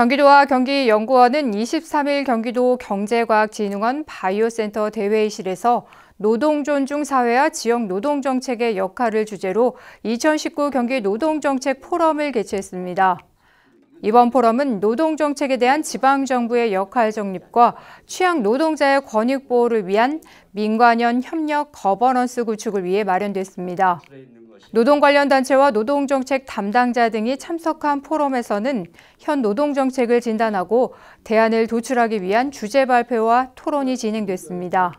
경기도와 경기연구원은 23일 경기도 경제과학진흥원 바이오센터 대회의실에서 노동존중사회와 지역 노동정책의 역할을 주제로 2019 경기 노동정책 포럼을 개최했습니다. 이번 포럼은 노동정책에 대한 지방정부의 역할 정립과 취약 노동자의 권익 보호를 위한 민관연 협력 거버넌스 구축을 위해 마련됐습니다. 노동 관련 단체와 노동정책 담당자 등이 참석한 포럼에서는 현 노동정책을 진단하고 대안을 도출하기 위한 주제 발표와 토론이 진행됐습니다.